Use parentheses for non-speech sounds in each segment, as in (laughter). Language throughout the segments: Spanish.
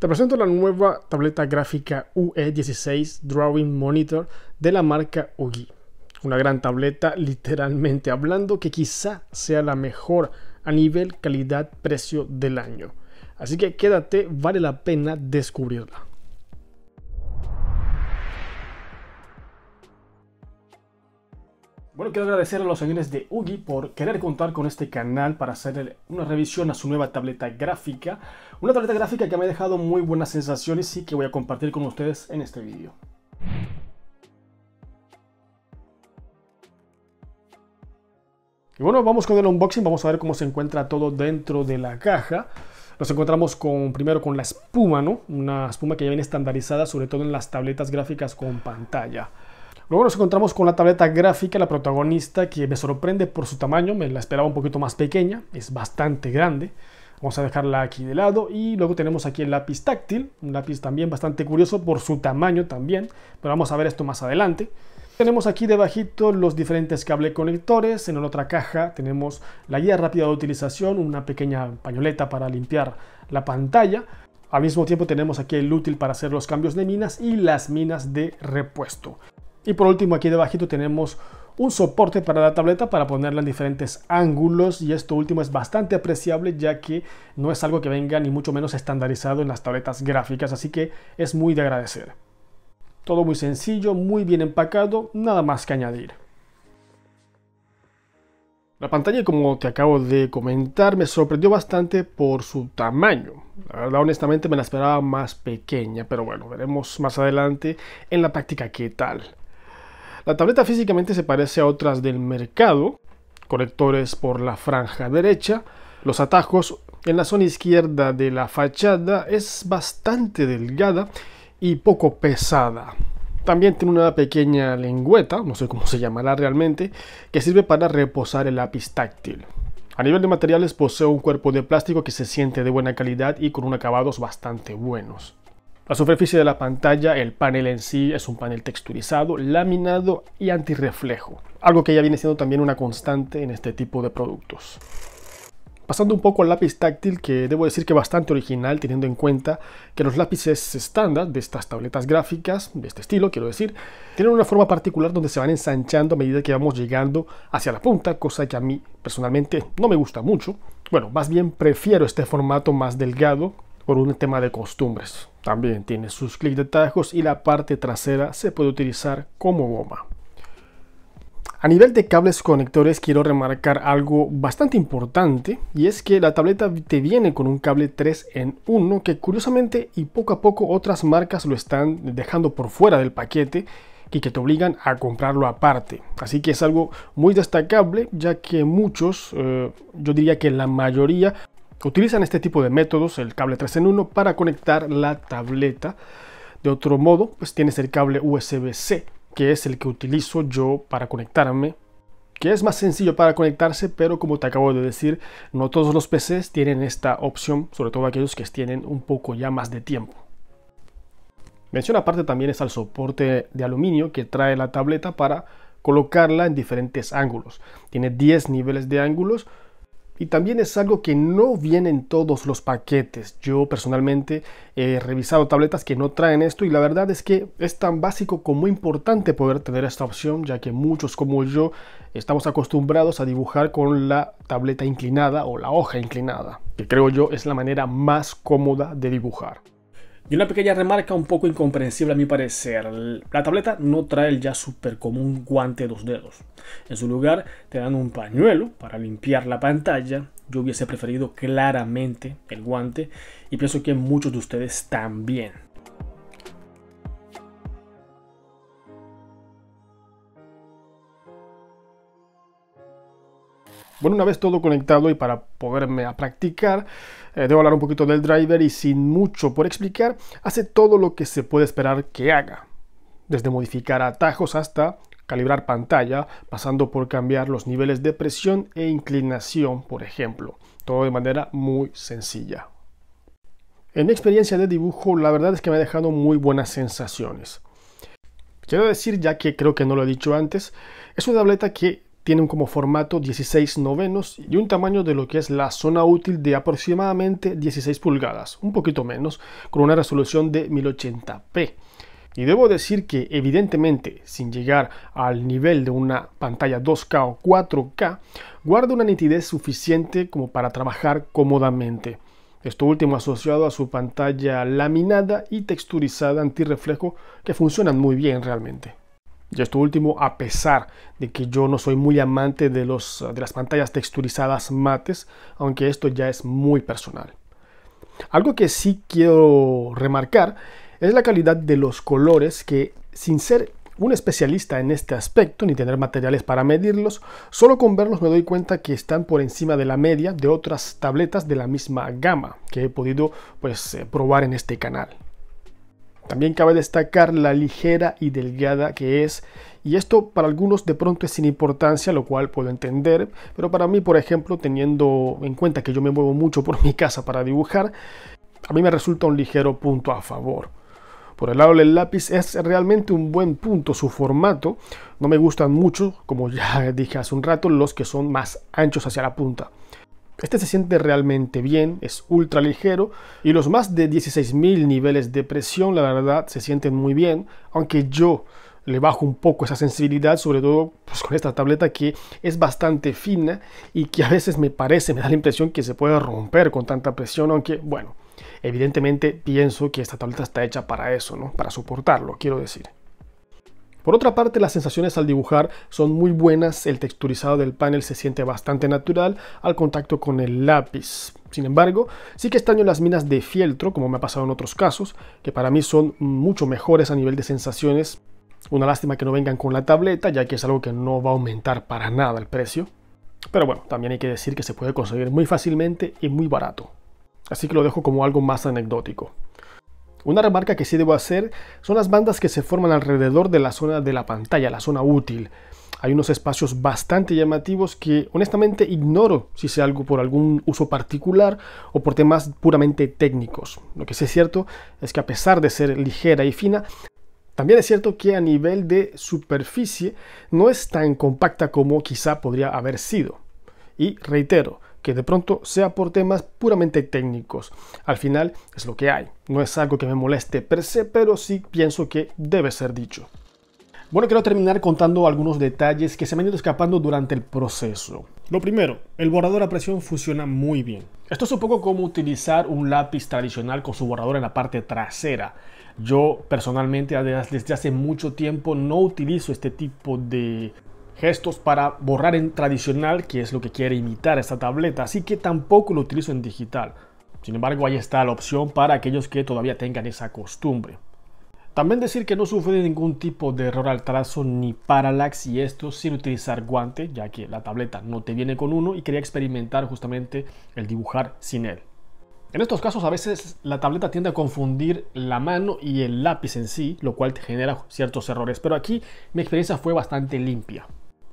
Te presento la nueva tableta gráfica UE16 Drawing Monitor de la marca Ogi. Una gran tableta, literalmente hablando, que quizá sea la mejor a nivel calidad-precio del año. Así que quédate, vale la pena descubrirla. Bueno, quiero agradecer a los señores de Ugi por querer contar con este canal para hacer una revisión a su nueva tableta gráfica. Una tableta gráfica que me ha dejado muy buenas sensaciones y que voy a compartir con ustedes en este vídeo. Y bueno, vamos con el unboxing, vamos a ver cómo se encuentra todo dentro de la caja. Nos encontramos con, primero con la espuma, ¿no? Una espuma que ya viene estandarizada, sobre todo en las tabletas gráficas con pantalla. Luego nos encontramos con la tableta gráfica, la protagonista, que me sorprende por su tamaño, me la esperaba un poquito más pequeña, es bastante grande. Vamos a dejarla aquí de lado y luego tenemos aquí el lápiz táctil, un lápiz también bastante curioso por su tamaño también, pero vamos a ver esto más adelante. Tenemos aquí debajito los diferentes cable conectores, en la otra caja tenemos la guía rápida de utilización, una pequeña pañoleta para limpiar la pantalla. Al mismo tiempo tenemos aquí el útil para hacer los cambios de minas y las minas de repuesto. Y por último aquí debajito tenemos un soporte para la tableta para ponerla en diferentes ángulos y esto último es bastante apreciable ya que no es algo que venga ni mucho menos estandarizado en las tabletas gráficas, así que es muy de agradecer. Todo muy sencillo, muy bien empacado, nada más que añadir. La pantalla, como te acabo de comentar, me sorprendió bastante por su tamaño. La verdad, honestamente, me la esperaba más pequeña, pero bueno, veremos más adelante en la práctica qué tal. La tableta físicamente se parece a otras del mercado, conectores por la franja derecha, los atajos en la zona izquierda de la fachada es bastante delgada y poco pesada. También tiene una pequeña lengüeta, no sé cómo se llamará realmente, que sirve para reposar el lápiz táctil. A nivel de materiales posee un cuerpo de plástico que se siente de buena calidad y con un acabados bastante buenos. La superficie de la pantalla, el panel en sí, es un panel texturizado, laminado y antirreflejo, algo que ya viene siendo también una constante en este tipo de productos. Pasando un poco al lápiz táctil, que debo decir que es bastante original, teniendo en cuenta que los lápices estándar de estas tabletas gráficas, de este estilo quiero decir, tienen una forma particular donde se van ensanchando a medida que vamos llegando hacia la punta, cosa que a mí personalmente no me gusta mucho. Bueno, más bien prefiero este formato más delgado, por un tema de costumbres. También tiene sus clics de tajos y la parte trasera se puede utilizar como goma. A nivel de cables conectores quiero remarcar algo bastante importante y es que la tableta te viene con un cable 3 en 1 que curiosamente y poco a poco otras marcas lo están dejando por fuera del paquete y que te obligan a comprarlo aparte. Así que es algo muy destacable ya que muchos, eh, yo diría que la mayoría Utilizan este tipo de métodos, el cable 3 en 1, para conectar la tableta. De otro modo, pues tienes el cable USB-C, que es el que utilizo yo para conectarme, que es más sencillo para conectarse, pero como te acabo de decir, no todos los PCs tienen esta opción, sobre todo aquellos que tienen un poco ya más de tiempo. menciona aparte también es al soporte de aluminio que trae la tableta para colocarla en diferentes ángulos. Tiene 10 niveles de ángulos, y también es algo que no vienen todos los paquetes. Yo personalmente he revisado tabletas que no traen esto y la verdad es que es tan básico como importante poder tener esta opción, ya que muchos como yo estamos acostumbrados a dibujar con la tableta inclinada o la hoja inclinada, que creo yo es la manera más cómoda de dibujar. Y una pequeña remarca un poco incomprensible a mi parecer. La tableta no trae el ya súper común guante de dos dedos. En su lugar te dan un pañuelo para limpiar la pantalla. Yo hubiese preferido claramente el guante y pienso que muchos de ustedes también. Bueno, una vez todo conectado y para poderme a practicar, eh, debo hablar un poquito del driver y sin mucho por explicar, hace todo lo que se puede esperar que haga. Desde modificar atajos hasta calibrar pantalla, pasando por cambiar los niveles de presión e inclinación, por ejemplo. Todo de manera muy sencilla. En mi experiencia de dibujo, la verdad es que me ha dejado muy buenas sensaciones. Quiero decir, ya que creo que no lo he dicho antes, es una tableta que tienen como formato 16 novenos y un tamaño de lo que es la zona útil de aproximadamente 16 pulgadas, un poquito menos, con una resolución de 1080p. Y debo decir que evidentemente, sin llegar al nivel de una pantalla 2K o 4K, guarda una nitidez suficiente como para trabajar cómodamente. Esto último asociado a su pantalla laminada y texturizada antirreflejo que funcionan muy bien realmente. Y esto último, a pesar de que yo no soy muy amante de, los, de las pantallas texturizadas mates, aunque esto ya es muy personal. Algo que sí quiero remarcar es la calidad de los colores que, sin ser un especialista en este aspecto ni tener materiales para medirlos, solo con verlos me doy cuenta que están por encima de la media de otras tabletas de la misma gama que he podido pues, eh, probar en este canal. También cabe destacar la ligera y delgada que es, y esto para algunos de pronto es sin importancia, lo cual puedo entender, pero para mí, por ejemplo, teniendo en cuenta que yo me muevo mucho por (laughs) mi casa para dibujar, a mí me resulta un ligero punto a favor. Por el lado del lápiz es realmente un buen punto su formato. No me gustan mucho, como ya (laughs) dije hace un rato, los que son más anchos hacia la punta. Este se siente realmente bien, es ultra ligero y los más de 16.000 niveles de presión la verdad se sienten muy bien, aunque yo le bajo un poco esa sensibilidad, sobre todo pues, con esta tableta que es bastante fina y que a veces me parece, me da la impresión que se puede romper con tanta presión, aunque bueno, evidentemente pienso que esta tableta está hecha para eso, ¿no? Para soportarlo, quiero decir. Por otra parte, las sensaciones al dibujar son muy buenas, el texturizado del panel se siente bastante natural al contacto con el lápiz. Sin embargo, sí que extraño las minas de fieltro, como me ha pasado en otros casos, que para mí son mucho mejores a nivel de sensaciones. Una lástima que no vengan con la tableta, ya que es algo que no va a aumentar para nada el precio. Pero bueno, también hay que decir que se puede conseguir muy fácilmente y muy barato. Así que lo dejo como algo más anecdótico. Una remarca que sí debo hacer son las bandas que se forman alrededor de la zona de la pantalla, la zona útil. Hay unos espacios bastante llamativos que honestamente ignoro si sea algo por algún uso particular o por temas puramente técnicos. Lo que sí es cierto es que a pesar de ser ligera y fina, también es cierto que a nivel de superficie no es tan compacta como quizá podría haber sido. Y reitero, que de pronto sea por temas puramente técnicos. Al final es lo que hay. No es algo que me moleste per se, pero sí pienso que debe ser dicho. Bueno, quiero terminar contando algunos detalles que se me han ido escapando durante el proceso. Lo primero, el borrador a presión funciona muy bien. Esto es un poco como utilizar un lápiz tradicional con su borrador en la parte trasera. Yo personalmente desde hace mucho tiempo no utilizo este tipo de gestos para borrar en tradicional, que es lo que quiere imitar esta tableta, así que tampoco lo utilizo en digital. Sin embargo, ahí está la opción para aquellos que todavía tengan esa costumbre. También decir que no sufre ningún tipo de error al trazo ni parallax y esto sin utilizar guante, ya que la tableta no te viene con uno y quería experimentar justamente el dibujar sin él. En estos casos a veces la tableta tiende a confundir la mano y el lápiz en sí, lo cual te genera ciertos errores, pero aquí mi experiencia fue bastante limpia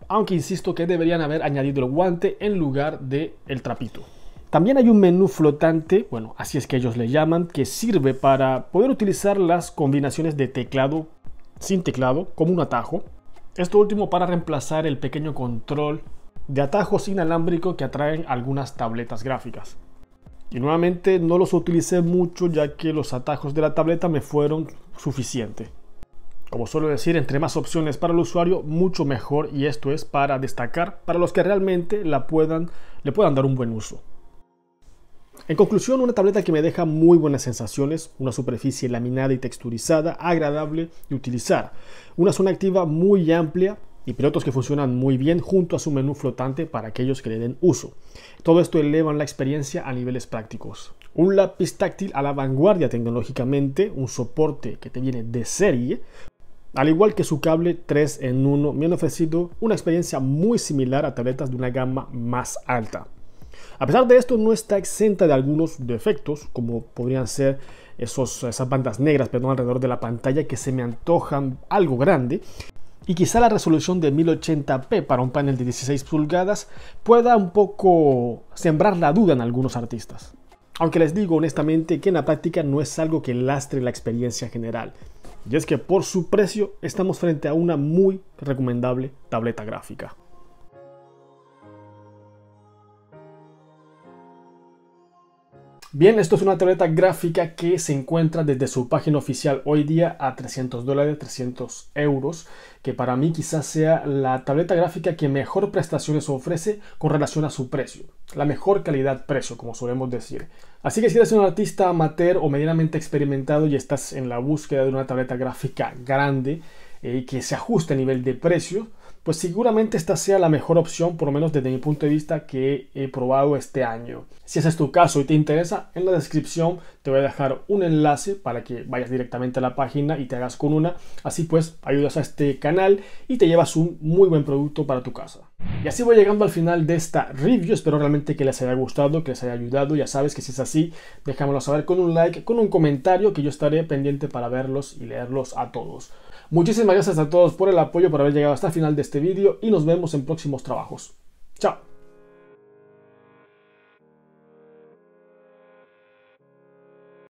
aunque insisto que deberían haber añadido el guante en lugar de el trapito. También hay un menú flotante, bueno, así es que ellos le llaman, que sirve para poder utilizar las combinaciones de teclado sin teclado como un atajo. Esto último para reemplazar el pequeño control de atajos inalámbrico que atraen algunas tabletas gráficas. Y nuevamente no los utilicé mucho ya que los atajos de la tableta me fueron suficientes. Como suelo decir, entre más opciones para el usuario, mucho mejor y esto es para destacar para los que realmente la puedan, le puedan dar un buen uso. En conclusión, una tableta que me deja muy buenas sensaciones, una superficie laminada y texturizada, agradable de utilizar, una zona activa muy amplia y pilotos que funcionan muy bien junto a su menú flotante para aquellos que le den uso. Todo esto eleva la experiencia a niveles prácticos. Un lápiz táctil a la vanguardia tecnológicamente, un soporte que te viene de serie, al igual que su cable 3 en 1, me han ofrecido una experiencia muy similar a tabletas de una gama más alta. A pesar de esto, no está exenta de algunos defectos, como podrían ser esos, esas bandas negras perdón, alrededor de la pantalla que se me antojan algo grande. Y quizá la resolución de 1080p para un panel de 16 pulgadas pueda un poco sembrar la duda en algunos artistas. Aunque les digo honestamente que en la práctica no es algo que lastre la experiencia general. Y es que por su precio estamos frente a una muy recomendable tableta gráfica. Bien, esto es una tableta gráfica que se encuentra desde su página oficial hoy día a 300 dólares, 300 euros, que para mí quizás sea la tableta gráfica que mejor prestaciones ofrece con relación a su precio, la mejor calidad-precio, como solemos decir. Así que si eres un artista amateur o medianamente experimentado y estás en la búsqueda de una tableta gráfica grande y eh, que se ajuste a nivel de precio, pues seguramente esta sea la mejor opción, por lo menos desde mi punto de vista, que he probado este año. Si ese es tu caso y te interesa, en la descripción te voy a dejar un enlace para que vayas directamente a la página y te hagas con una. Así pues, ayudas a este canal y te llevas un muy buen producto para tu casa. Y así voy llegando al final de esta review. Espero realmente que les haya gustado, que les haya ayudado. Ya sabes que si es así, déjamelo saber con un like, con un comentario, que yo estaré pendiente para verlos y leerlos a todos. Muchísimas gracias a todos por el apoyo por haber llegado hasta el final de este vídeo y nos vemos en próximos trabajos. Chao.